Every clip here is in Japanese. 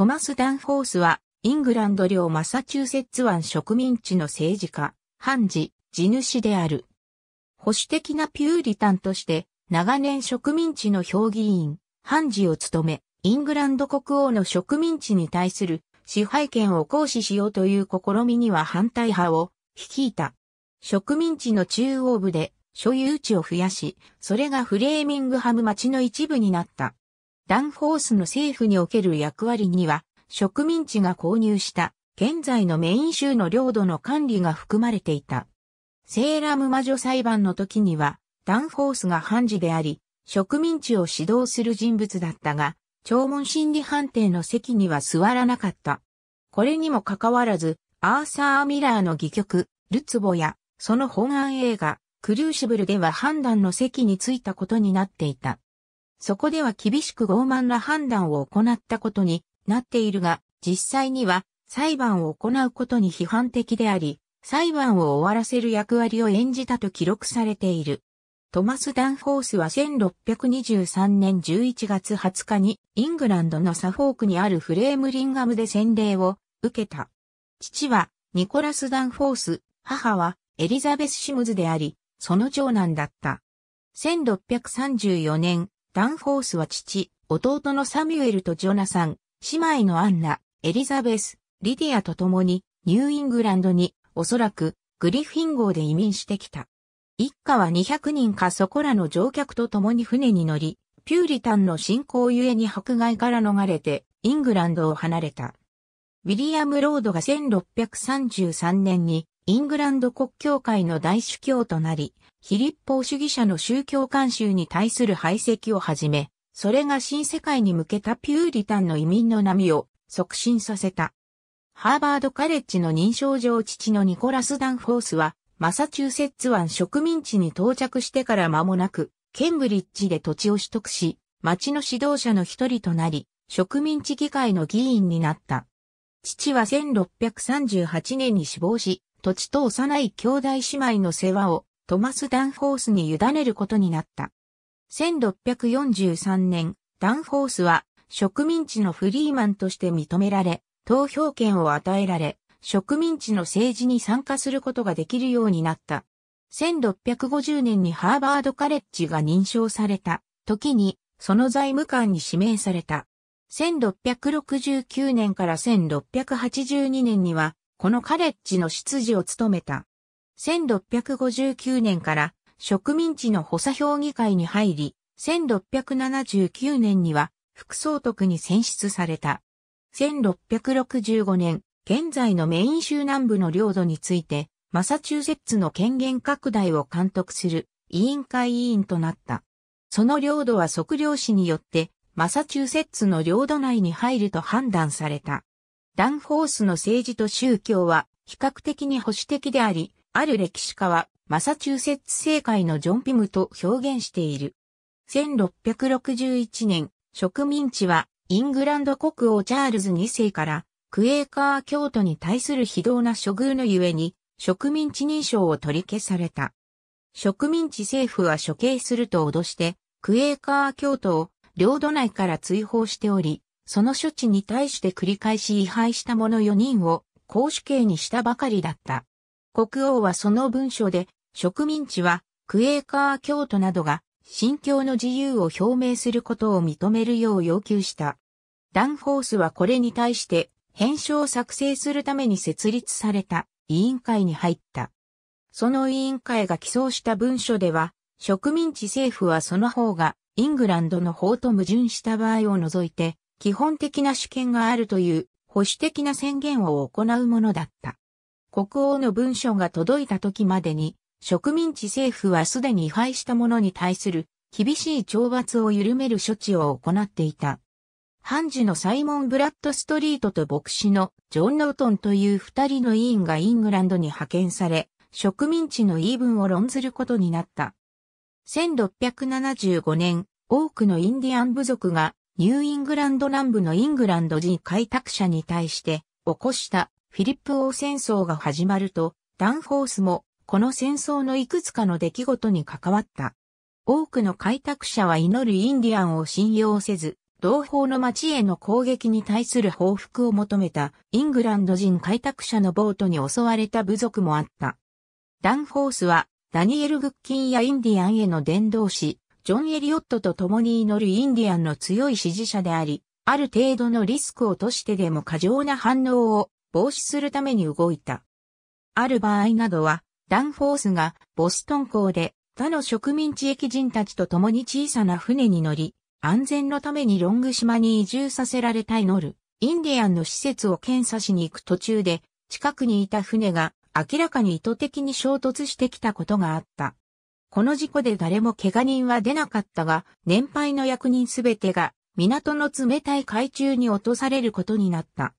トマス・ダンホースは、イングランド領マサチューセッツ湾植民地の政治家、判事、地主である。保守的なピューリタンとして、長年植民地の評議員、判事を務め、イングランド国王の植民地に対する支配権を行使しようという試みには反対派を率いた。植民地の中央部で所有地を増やし、それがフレーミングハム町の一部になった。ダンフォースの政府における役割には、植民地が購入した現在のメイン州の領土の管理が含まれていた。セーラム魔女裁判の時には、ダンフォースが判事であり、植民地を指導する人物だったが、聴聞心理判定の席には座らなかった。これにもかかわらず、アーサー・ミラーの戯曲、ルツボや、その本案映画、クルーシブルでは判断の席についたことになっていた。そこでは厳しく傲慢な判断を行ったことになっているが、実際には裁判を行うことに批判的であり、裁判を終わらせる役割を演じたと記録されている。トマス・ダンフォースは1623年11月20日にイングランドのサフォークにあるフレームリンガムで洗礼を受けた。父はニコラス・ダンフォース、母はエリザベス・シムズであり、その長男だった。1634年、ダンフォースは父、弟のサミュエルとジョナサン、姉妹のアンナ、エリザベス、リディアと共にニューイングランドにおそらくグリフィン号で移民してきた。一家は200人かそこらの乗客と共に船に乗り、ピューリタンの信仰ゆえに迫害から逃れてイングランドを離れた。ウィリアム・ロードが1633年にイングランド国教会の大主教となり、非立法主義者の宗教慣習に対する排斥をはじめ、それが新世界に向けたピューリタンの移民の波を促進させた。ハーバードカレッジの認証上父のニコラス・ダンフォースは、マサチューセッツ湾植民地に到着してから間もなく、ケンブリッジで土地を取得し、町の指導者の一人となり、植民地議会の議員になった。父は1638年に死亡し、土地と幼い兄弟姉妹の世話をトマス・ダンフォースに委ねることになった。1643年、ダンフォースは植民地のフリーマンとして認められ、投票権を与えられ、植民地の政治に参加することができるようになった。1650年にハーバードカレッジが認証された時に、その財務官に指名された。1669年から1682年には、このカレッジの執事を務めた。1659年から植民地の補佐評議会に入り、1679年には副総督に選出された。1665年、現在のメイン州南部の領土について、マサチューセッツの権限拡大を監督する委員会委員となった。その領土は測量士によって、マサチューセッツの領土内に入ると判断された。ダンフォースの政治と宗教は比較的に保守的であり、ある歴史家は、マサチューセッツ政界のジョン・ピムと表現している。1661年、植民地は、イングランド国王チャールズ2世から、クエーカー教徒に対する非道な処遇のゆえに、植民地認証を取り消された。植民地政府は処刑すると脅して、クエーカー教徒を領土内から追放しており、その処置に対して繰り返し違反した者4人を公主刑にしたばかりだった。国王はその文書で、植民地はクエーカー教徒などが信教の自由を表明することを認めるよう要求した。ダンフォースはこれに対して編書を作成するために設立された委員会に入った。その委員会が起草した文書では、植民地政府はその方がイングランドの法と矛盾した場合を除いて、基本的な主権があるという保守的な宣言を行うものだった。国王の文書が届いた時までに、植民地政府はすでに違反した者に対する厳しい懲罰を緩める処置を行っていた。判事のサイモン・ブラッドストリートと牧師のジョン・ノートンという二人の委員がイングランドに派遣され、植民地の言い分を論ずることになった。1675年、多くのインディアン部族がニューイングランド南部のイングランド人開拓者に対して起こしたフィリップ王戦争が始まると、ダンフォースもこの戦争のいくつかの出来事に関わった。多くの開拓者は祈るインディアンを信用せず、同胞の町への攻撃に対する報復を求めたイングランド人開拓者のボートに襲われた部族もあった。ダンフォースはダニエル・グッキンやインディアンへの伝道師、ジョン・エリオットと共に祈るインディアンの強い支持者であり、ある程度のリスクをとしてでも過剰な反応を防止するために動いた。ある場合などは、ダンフォースがボストン港で他の植民地駅人たちと共に小さな船に乗り、安全のためにロング島に移住させられたいノル、インディアンの施設を検査しに行く途中で、近くにいた船が明らかに意図的に衝突してきたことがあった。この事故で誰も怪我人は出なかったが、年配の役人すべてが港の冷たい海中に落とされることになった。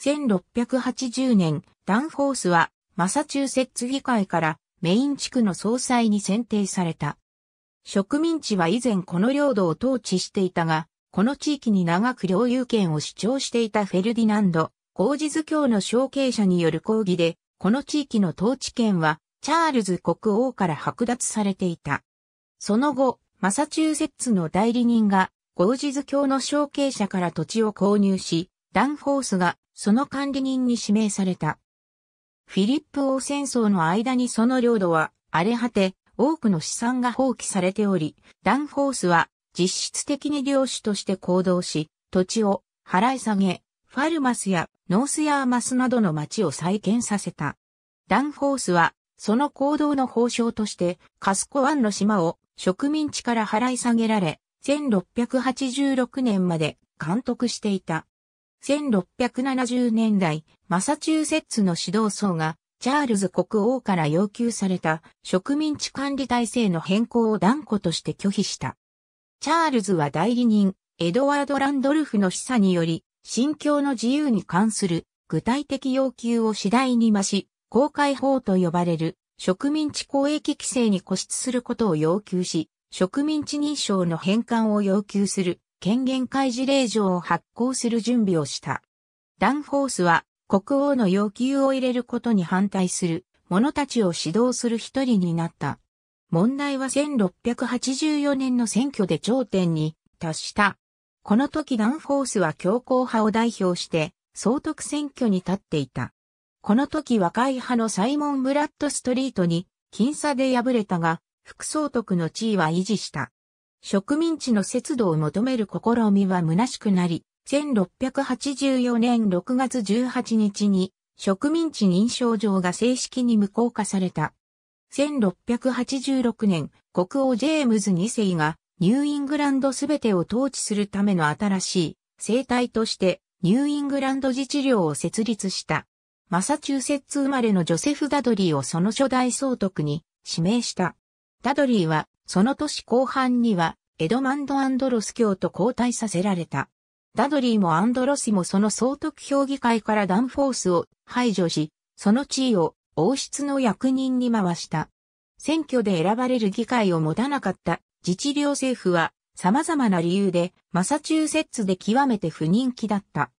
1680年、ダンフォースはマサチューセッツ議会からメイン地区の総裁に選定された。植民地は以前この領土を統治していたが、この地域に長く領有権を主張していたフェルディナンド、ゴージズ教の承継者による抗議で、この地域の統治権はチャールズ国王から剥奪されていた。その後、マサチューセッツの代理人が、ゴージズ教の承継者から土地を購入し、ダンフォースがその管理人に指名された。フィリップ王戦争の間にその領土は荒れ果て、多くの資産が放棄されており、ダンフォースは実質的に領主として行動し、土地を払い下げ、ファルマスやノースヤーマスなどの町を再建させた。ダンフォースは、その行動の報奨として、カスコ湾の島を植民地から払い下げられ、1686年まで監督していた。1670年代、マサチューセッツの指導層が、チャールズ国王から要求された植民地管理体制の変更を断固として拒否した。チャールズは代理人、エドワード・ランドルフの示唆により、信教の自由に関する具体的要求を次第に増し、公開法と呼ばれる植民地公益規制に固執することを要求し、植民地認証の返還を要求する権限開示令状を発行する準備をした。ダンフォースは国王の要求を入れることに反対する者たちを指導する一人になった。問題は1684年の選挙で頂点に達した。この時ダンフォースは強硬派を代表して総督選挙に立っていた。この時若い派のサイモン・ブラッドストリートに僅差で敗れたが、副総督の地位は維持した。植民地の節度を求める試みは虚しくなり、1684年6月18日に植民地認証状が正式に無効化された。1686年、国王ジェームズ2世がニューイングランドすべてを統治するための新しい生態としてニューイングランド自治領を設立した。マサチューセッツ生まれのジョセフ・ダドリーをその初代総督に指名した。ダドリーは、その年後半には、エドマンド・アンドロス教と交代させられた。ダドリーもアンドロスもその総督評議会からダンフォースを排除し、その地位を王室の役人に回した。選挙で選ばれる議会を持たなかった自治領政府は様々な理由でマサチューセッツで極めて不人気だった。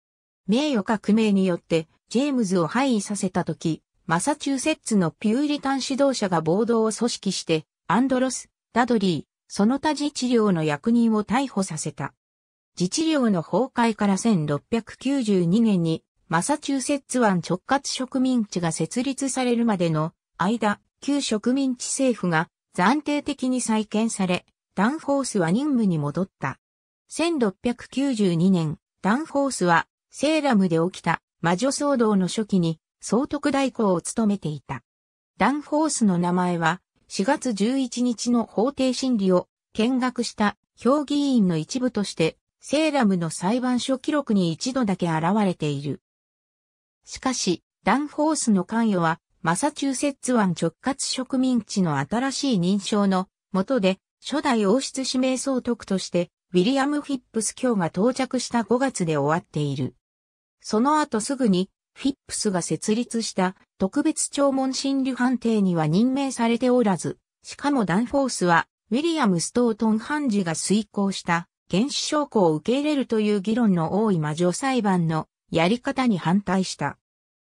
名誉革命によってジェームズを廃位させた時、マサチューセッツのピューリタン指導者が暴動を組織してアンドロス、ダドリー、その他自治領の役人を逮捕させた。自治領の崩壊から1692年にマサチューセッツ湾直轄植民地が設立されるまでの間、旧植民地政府が暫定的に再建され、ダンフォースは任務に戻った。1692年、ダンフォースはセーラムで起きた魔女騒動の初期に総督代行を務めていた。ダンフォースの名前は4月11日の法定審理を見学した評議員の一部として、セーラムの裁判所記録に一度だけ現れている。しかし、ダンホースの関与は、マサチューセッツ湾直轄植民地の新しい認証の下で、初代王室指名総督として、ウィリアム・フィップス卿が到着した5月で終わっている。その後すぐに、フィップスが設立した特別聴聞審理判定には任命されておらず、しかもダンフォースは、ウィリアム・ストートン判事が遂行した原始証拠を受け入れるという議論の多い魔女裁判のやり方に反対した。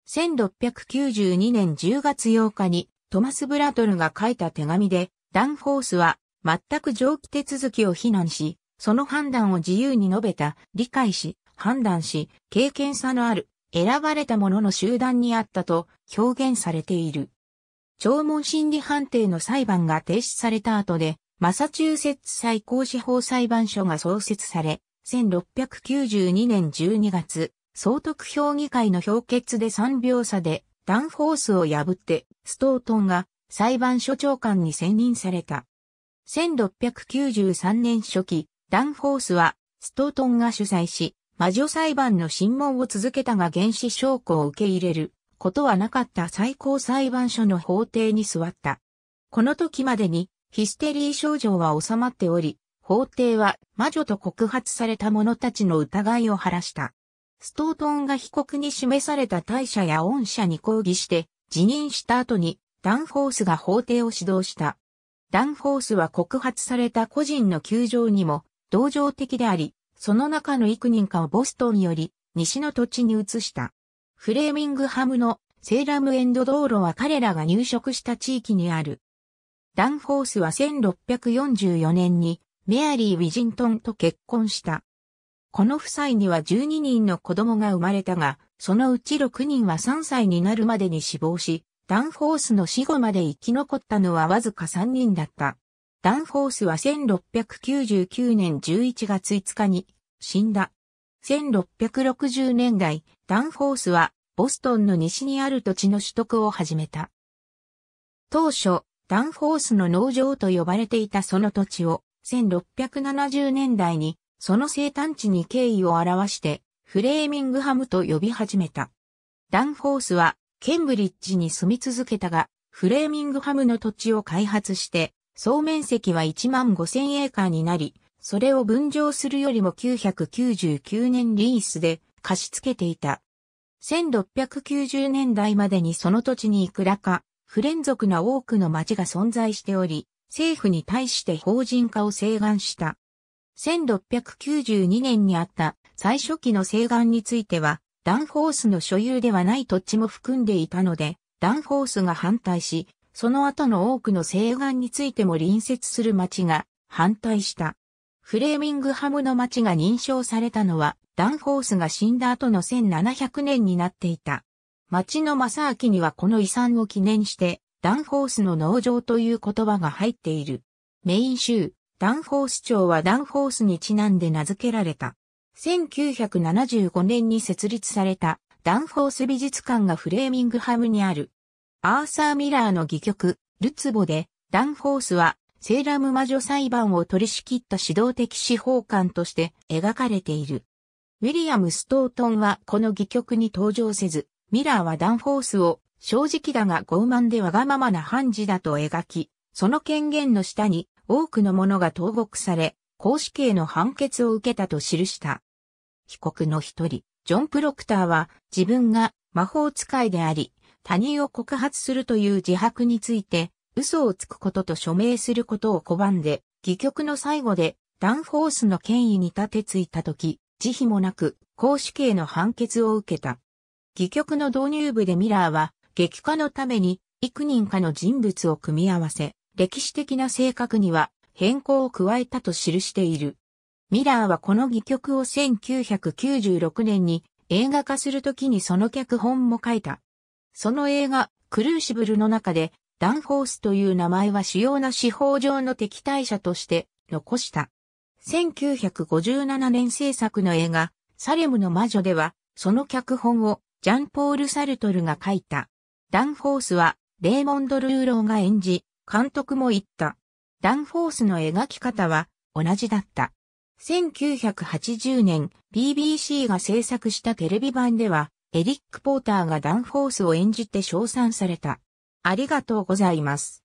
1692年10月8日にトマス・ブラトルが書いた手紙で、ダンフォースは全く上記手続きを非難し、その判断を自由に述べた、理解し、判断し、経験さのある選ばれた者の集団にあったと表現されている。聴聞心理判定の裁判が停止された後で、マサチューセッツ最高司法裁判所が創設され、1692年12月、総督評議会の評決で3秒差で、ダンフォースを破って、ストートンが裁判所長官に選任された。1693年初期、ダンフォースは、ストートンが主催し、魔女裁判の審問を続けたが原始証拠を受け入れることはなかった最高裁判所の法廷に座った。この時までにヒステリー症状は収まっており、法廷は魔女と告発された者たちの疑いを晴らした。ストートンが被告に示された大社や恩社に抗議して辞任した後にダンフォースが法廷を指導した。ダンフォースは告発された個人の窮状にも同情的であり、その中の幾人かをボストンより西の土地に移した。フレーミングハムのセーラムエンド道路は彼らが入植した地域にある。ダンフォースは1644年にメアリー・ウィジントンと結婚した。この夫妻には12人の子供が生まれたが、そのうち6人は3歳になるまでに死亡し、ダンフォースの死後まで生き残ったのはわずか3人だった。ダンフォースは1699年11月5日に死んだ。1660年代、ダンフォースはボストンの西にある土地の取得を始めた。当初、ダンフォースの農場と呼ばれていたその土地を1670年代にその生誕地に敬意を表してフレーミングハムと呼び始めた。ダンフォースはケンブリッジに住み続けたが、フレーミングハムの土地を開発して総面積は1万5000エーカーになり、それを分譲するよりも999年リースで貸し付けていた。1690年代までにその土地にいくらか不連続な多くの町が存在しており、政府に対して法人化を請願した。1692年にあった最初期の請願については、ダンフォースの所有ではない土地も含んでいたので、ダンフォースが反対し、その後の多くの西岸についても隣接する町が反対した。フレーミングハムの町が認証されたのは、ダンホースが死んだ後の1700年になっていた。町の正明にはこの遺産を記念して、ダンホースの農場という言葉が入っている。メイン州、ダンホース町はダンホースにちなんで名付けられた。1975年に設立されたダンホース美術館がフレーミングハムにある。アーサー・ミラーの戯曲、ルツボで、ダンフォースは、セーラム魔女裁判を取り仕切った指導的司法官として描かれている。ウィリアム・ストートンはこの戯曲に登場せず、ミラーはダンフォースを正直だが傲慢でわがままな判事だと描き、その権限の下に多くの者が投獄され、公死刑の判決を受けたと記した。被告の一人、ジョン・プロクターは自分が魔法使いであり、他人を告発するという自白について、嘘をつくことと署名することを拒んで、戯曲の最後で、ダンフォースの権威に立てついたとき、慈悲もなく、公主刑の判決を受けた。戯曲の導入部でミラーは、劇化のために、幾人かの人物を組み合わせ、歴史的な性格には変更を加えたと記している。ミラーはこの戯曲を1996年に映画化するときにその脚本も書いた。その映画、クルーシブルの中で、ダンホースという名前は主要な司法上の敵対者として残した。1957年制作の映画、サレムの魔女では、その脚本をジャンポール・サルトルが書いた。ダンフォースは、レーモンド・ルーローが演じ、監督も言った。ダンフォースの描き方は同じだった。1980年、BBC が制作したテレビ版では、エリック・ポーターがダンフォースを演じて称賛された。ありがとうございます。